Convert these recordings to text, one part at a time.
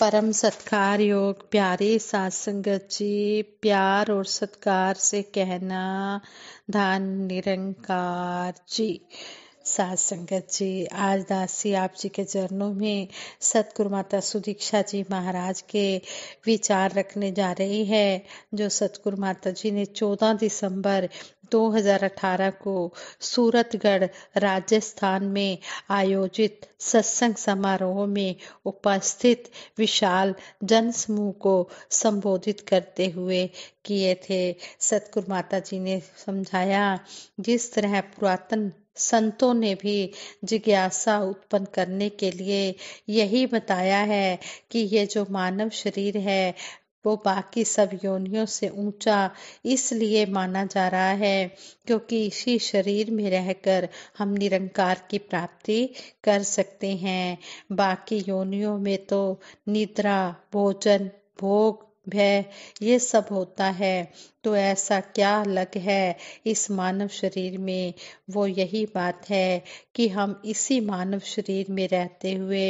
परम सत्कार योग प्यारे सत्संगत जी प्यार और सत्कार से कहना धान निरंकार जी सात संगत जी आज दास आप जी के चरणों में सतगुरु माता सुदीक्षा जी महाराज के विचार रखने जा रही है जो सतगुरु माता जी ने 14 दिसंबर 2018 को सूरतगढ़ राजस्थान में आयोजित सत्संग समारोह में उपस्थित विशाल जनसमूह को संबोधित करते हुए किए थे सतगुरु माता जी ने समझाया जिस तरह पुरातन संतों ने भी जिज्ञासा उत्पन्न करने के लिए यही बताया है कि ये जो मानव शरीर है वो बाकी सब योनियों से ऊंचा इसलिए माना जा रहा है क्योंकि इसी शरीर में रहकर हम निरंकार की प्राप्ति कर सकते हैं बाकी योनियों में तो निद्रा भोजन भोग भय ये सब होता है तो ऐसा क्या अलग है इस मानव शरीर में वो यही बात है कि हम इसी मानव शरीर में रहते हुए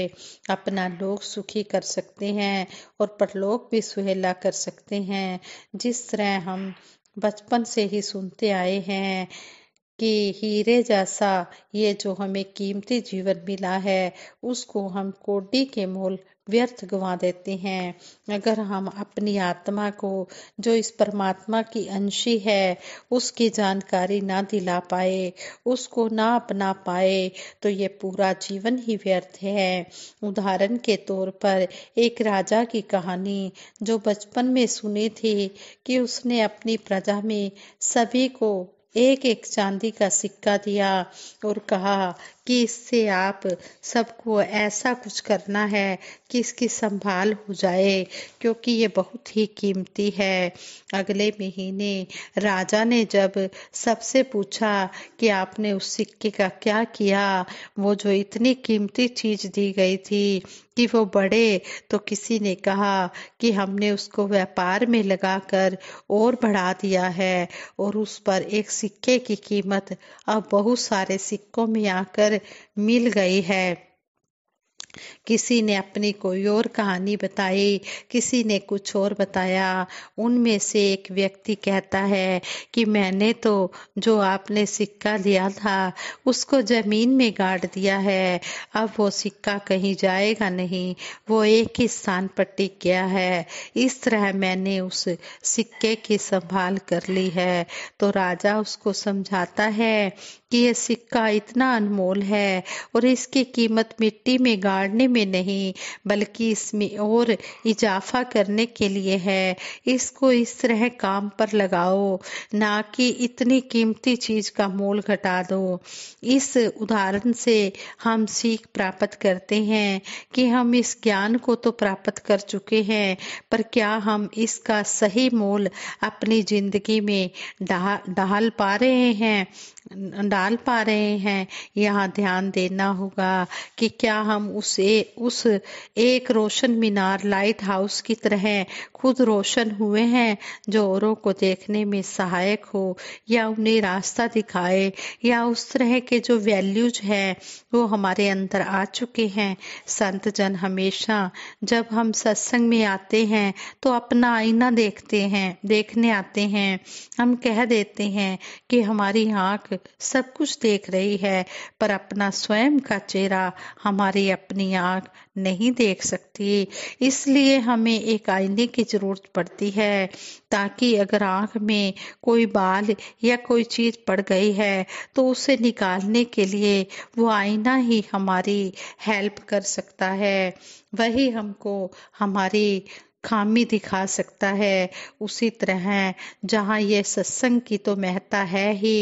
अपना लोक सुखी कर सकते हैं और परलोक भी सुहेला कर सकते हैं जिस तरह हम बचपन से ही सुनते आए हैं कि हीरे जैसा ये जो हमें कीमती जीवन मिला है उसको हम कोटी के मोल व्यर्थ गवा देते हैं अगर हम अपनी आत्मा को जो इस परमात्मा की अंशी है उसकी जानकारी ना दिला पाए उसको ना अपना पाए तो ये पूरा जीवन ही व्यर्थ है उदाहरण के तौर पर एक राजा की कहानी जो बचपन में सुनी थी कि उसने अपनी प्रजा में सभी को एक एक चांदी का सिक्का दिया और कहा कि इससे आप सबको ऐसा कुछ करना है कि इसकी संभाल हो जाए क्योंकि ये बहुत ही कीमती है अगले महीने राजा ने जब सबसे पूछा कि आपने उस सिक्के का क्या किया वो जो इतनी कीमती चीज दी गई थी कि वो बढ़े तो किसी ने कहा कि हमने उसको व्यापार में लगाकर और बढ़ा दिया है और उस पर एक सिक्के की कीमत अब बहुत सारे सिक्कों में आकर मिल गई है किसी ने अपनी कोई और कहानी बताई किसी ने कुछ और बताया उनमें से एक व्यक्ति कहता है कि मैंने तो जो आपने सिक्का लिया था उसको ज़मीन में गाड़ दिया है अब वो सिक्का कहीं जाएगा नहीं वो एक ही स्थान पर टिक गया है इस तरह मैंने उस सिक्के की संभाल कर ली है तो राजा उसको समझाता है कि यह सिक्का इतना अनमोल है और इसकी कीमत मिट्टी में गाड़ बिगाड़ने में नहीं बल्कि इसमें और इजाफा करने के लिए है इसको इस तरह काम पर लगाओ ना कि इतनी कीमती चीज का मोल घटा दो इस उदाहरण से हम सीख प्राप्त करते हैं कि हम इस ज्ञान को तो प्राप्त कर चुके हैं पर क्या हम इसका सही मोल अपनी जिंदगी में डाल दा, पा रहे हैं डाल पा रहे हैं यहाँ ध्यान देना होगा कि क्या हम उस उसे उस एक रोशन मीनार लाइट हाउस की तरह खुद रोशन हुए हैं जो औरों को देखने में सहायक हो या उन्हें रास्ता दिखाए या उस तरह के जो वैल्यूज हैं वो हमारे अंदर आ चुके हैं संत जन हमेशा जब हम सत्संग में आते हैं तो अपना आईना देखते हैं देखने आते हैं हम कह देते हैं कि हमारी आंख सब कुछ देख रही है पर अपना स्वयं का चेहरा हमारी अपनी अपनी आंख नहीं देख सकती इसलिए हमें एक आईने की जरूरत पड़ती है ताकि अगर आंख में कोई बाल या कोई चीज पड़ गई है तो उसे निकालने के लिए वो आईना ही हमारी हेल्प कर सकता है वही हमको हमारी खामी दिखा सकता है उसी तरह जहाँ यह सत्संग की तो महत्ता है ही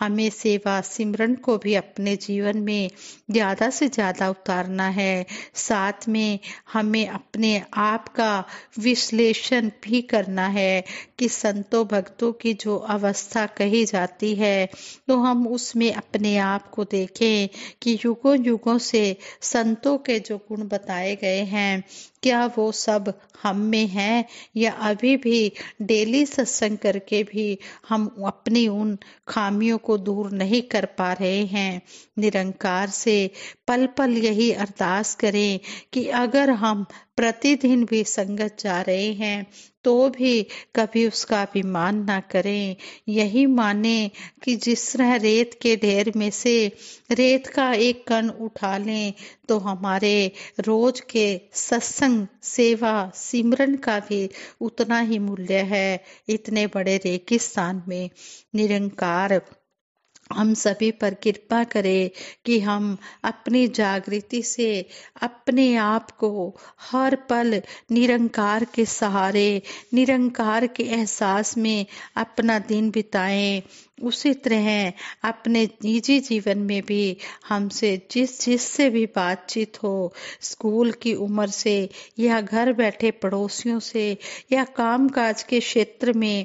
हमें सेवा सिमरन को भी अपने जीवन में ज़्यादा से ज़्यादा उतारना है साथ में हमें अपने आप का विश्लेषण भी करना है कि संतों भक्तों की जो अवस्था कही जाती है तो हम उसमें अपने आप को देखें कि युगों युगों से संतों के जो गुण बताए गए हैं क्या वो सब हम में हैं या अभी भी डेली सत्संग करके भी हम अपनी उन खामियों को दूर नहीं कर पा रहे हैं निरंकार से पल पल यही अरदास करें कि अगर हम प्रतिदिन भी संगत जा रहे हैं तो भी कभी उसका अभिमान ना करें यही माने कि जिस तरह रेत के ढेर में से रेत का एक कण उठा लें तो हमारे रोज के सत्संग सेवा सिमरन का भी उतना ही मूल्य है इतने बड़े रेगिस्तान में निरंकार हम सभी पर कृपा करे कि हम अपनी जागृति से अपने आप को हर पल निरंकार के सहारे निरंकार के एहसास में अपना दिन बिताएं उसी तरह अपने निजी जीवन में भी हमसे जिस जिससे भी बातचीत हो स्कूल की उम्र से या घर बैठे पड़ोसियों से या काम काज के क्षेत्र में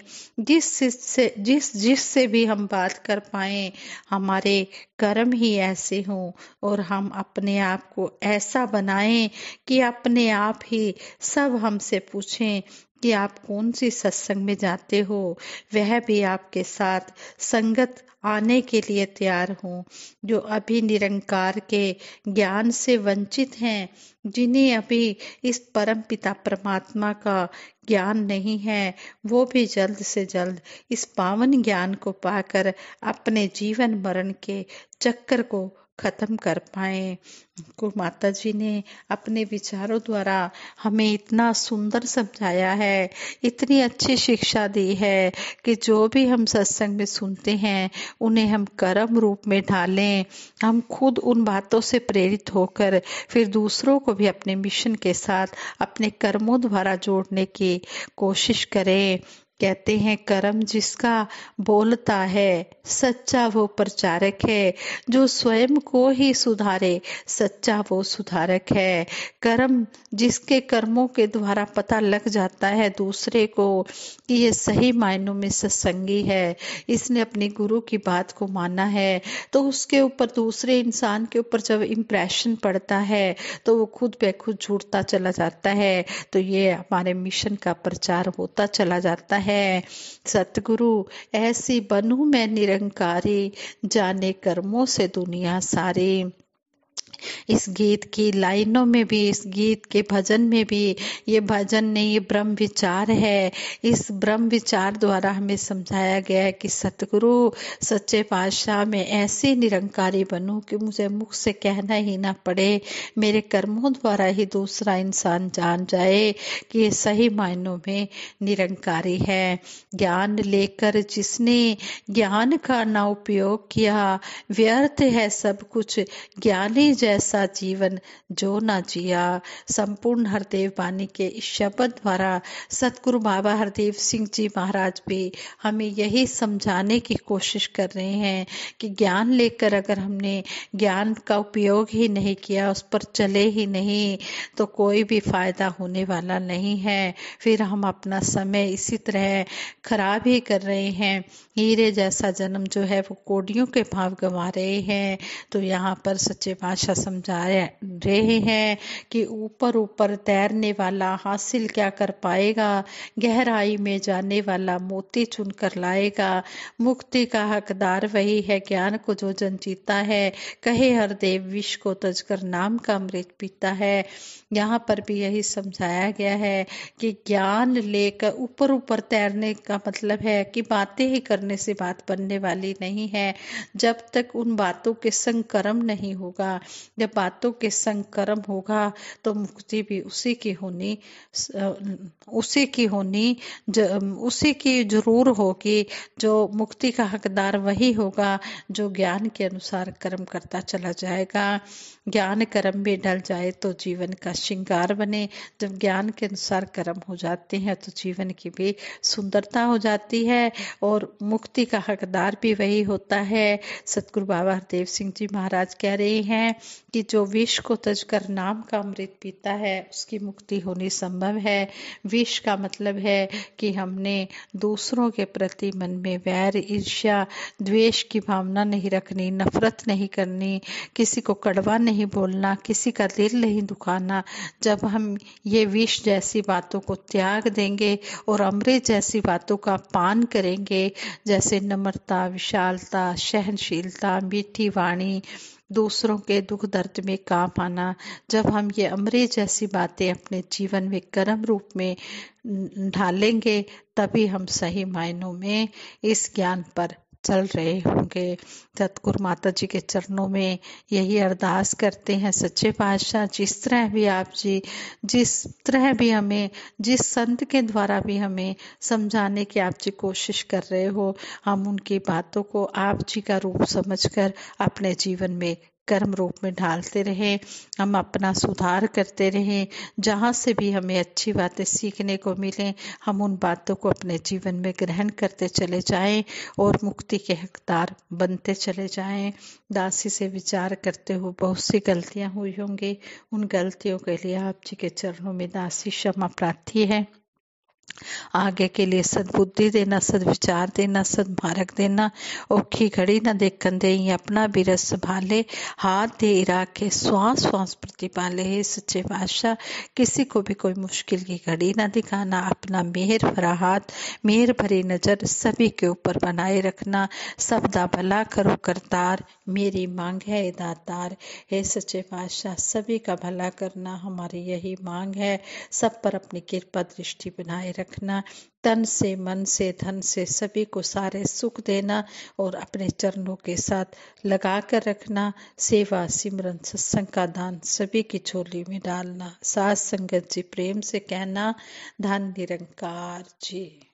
जिस से जिस जिससे भी हम बात कर पाए हमारे कर्म ही ऐसे हों और हम अपने आप को ऐसा बनाएं कि अपने आप ही सब हमसे पूछें कि आप कौन सी सत्संग में जाते हो वह भी आपके साथ संगत आने के लिए तैयार हों जो अभी निरंकार के ज्ञान से वंचित हैं जिन्हें अभी इस परम पिता परमात्मा का ज्ञान नहीं है वो भी जल्द से जल्द इस पावन ज्ञान को पाकर अपने जीवन मरण के चक्कर को ख़त्म कर पाए को माता जी ने अपने विचारों द्वारा हमें इतना सुंदर समझाया है इतनी अच्छी शिक्षा दी है कि जो भी हम सत्संग में सुनते हैं उन्हें हम कर्म रूप में ढालें हम खुद उन बातों से प्रेरित होकर फिर दूसरों को भी अपने मिशन के साथ अपने कर्मों द्वारा जोड़ने की कोशिश करें कहते हैं कर्म जिसका बोलता है सच्चा वो प्रचारक है जो स्वयं को ही सुधारे सच्चा वो सुधारक है कर्म जिसके कर्मों के द्वारा पता लग जाता है दूसरे को कि ये सही मायनों में सत्संगी है इसने अपने गुरु की बात को माना है तो उसके ऊपर दूसरे इंसान के ऊपर जब इम्प्रेशन पड़ता है तो वो खुद बेखुद जुड़ता चला जाता है तो ये हमारे मिशन का प्रचार होता चला जाता है है सतगुरु ऐसी बनू मैं निरंकारी जाने कर्मों से दुनिया सारी इस गीत की लाइनों में भी इस गीत के भजन में भी ये भजन नहीं ये ब्रह्म विचार है इस ब्रह्म विचार द्वारा हमें समझाया गया है कि सतगुरु सच्चे पातशाह में ऐसे निरंकारी बनूं कि मुझे मुख से कहना ही ना पड़े मेरे कर्मों द्वारा ही दूसरा इंसान जान जाए कि ये सही मायनों में निरंकारी है ज्ञान लेकर जिसने ज्ञान का ना उपयोग किया व्यर्थ है सब कुछ ज्ञानी जैसा जीवन जो ना जिया संपूर्ण हरदेव वाणी के इस शब्द द्वारा सतगुरु बाबा हरदेव सिंह जी महाराज भी हमें यही समझाने की कोशिश कर रहे हैं कि ज्ञान लेकर अगर हमने ज्ञान का उपयोग ही नहीं किया उस पर चले ही नहीं तो कोई भी फायदा होने वाला नहीं है फिर हम अपना समय इसी तरह खराब ही कर रहे हैं हीरे जैसा जन्म जो है वो कोडियों के भाव गंवा रहे हैं तो यहाँ पर सच्चे पाश अच्छा समझा रहे हैं कि ऊपर ऊपर तैरने वाला हासिल क्या कर पाएगा गहराई में जाने वाला मोती चुन कर लाएगा मुक्ति का हकदार वही है ज्ञान को जो जन जीता है कहे हर देव विष को तजकर नाम का अमृत पीता है यहाँ पर भी यही समझाया गया है कि ज्ञान लेकर ऊपर ऊपर तैरने का मतलब है कि बातें ही करने से बात बनने वाली नहीं है जब तक उन बातों के संक्रम नहीं होगा जब बातों के संग कर्म होगा तो मुक्ति भी उसी की होनी उसी की होनी उसी की जरूर होगी जो मुक्ति का हकदार वही होगा जो ज्ञान के अनुसार कर्म करता चला जाएगा ज्ञान कर्म में डल जाए तो जीवन का श्रृंगार बने जब ज्ञान के अनुसार कर्म हो जाते हैं तो जीवन की भी सुंदरता हो जाती है और मुक्ति का हकदार भी वही होता है सतगुरु बाबा हरदेव सिंह जी महाराज कह रहे हैं कि जो विष को तजकर नाम का अमृत पीता है उसकी मुक्ति होनी संभव है विष का मतलब है कि हमने दूसरों के प्रति मन में वैर ईर्ष्या द्वेष की भावना नहीं रखनी नफरत नहीं करनी किसी को कड़वा नहीं बोलना किसी का दिल नहीं दुखाना जब हम ये विष जैसी बातों को त्याग देंगे और अमृत जैसी बातों का पान करेंगे जैसे नम्रता विशालता सहनशीलता मीठी वाणी दूसरों के दुख दर्द में काम आना जब हम ये अमरे जैसी बातें अपने जीवन में कर्म रूप में ढालेंगे तभी हम सही मायनों में इस ज्ञान पर चल रहे होंगे सतगुरु माता जी के चरणों में यही अरदास करते हैं सच्चे पातशाह जिस तरह भी आप जी जिस तरह भी हमें जिस संत के द्वारा भी हमें समझाने की आप जी कोशिश कर रहे हो हम उनकी बातों को आप जी का रूप समझकर अपने जीवन में कर्म रूप में ढालते रहें हम अपना सुधार करते रहें जहाँ से भी हमें अच्छी बातें सीखने को मिलें हम उन बातों को अपने जीवन में ग्रहण करते चले जाएं और मुक्ति के हकदार बनते चले जाएं दासी से विचार करते हुए बहुत सी गलतियाँ हुई होंगी उन गलतियों के लिए आप जी के चरणों में दासी क्षमा प्रार्थी है आगे के लिए सदबुद्धि देना सदविचार देना सदमारक देना औखी घड़ी न देखन दे अपना बीरस संभाले हाथ दे इरा के स्वास श्वास प्रतिपाले हे सच्चे बादशाह किसी को भी कोई मुश्किल की घड़ी न दिखाना अपना मेहर भरा हाथ मेहर भरी नजर सभी के ऊपर बनाए रखना सबदा भला करो करतार मेरी मांग है दातार हे सच्चे बादशाह सभी का भला करना हमारी यही मांग है सब पर अपनी कृपा दृष्टि बनाए रख रखना तन से मन से धन से सभी को सारे सुख देना और अपने चरणों के साथ लगा कर रखना सेवा सिमरन सत्संग का दान सभी की झोली में डालना सास संगत जी प्रेम से कहना धन निरंकार जी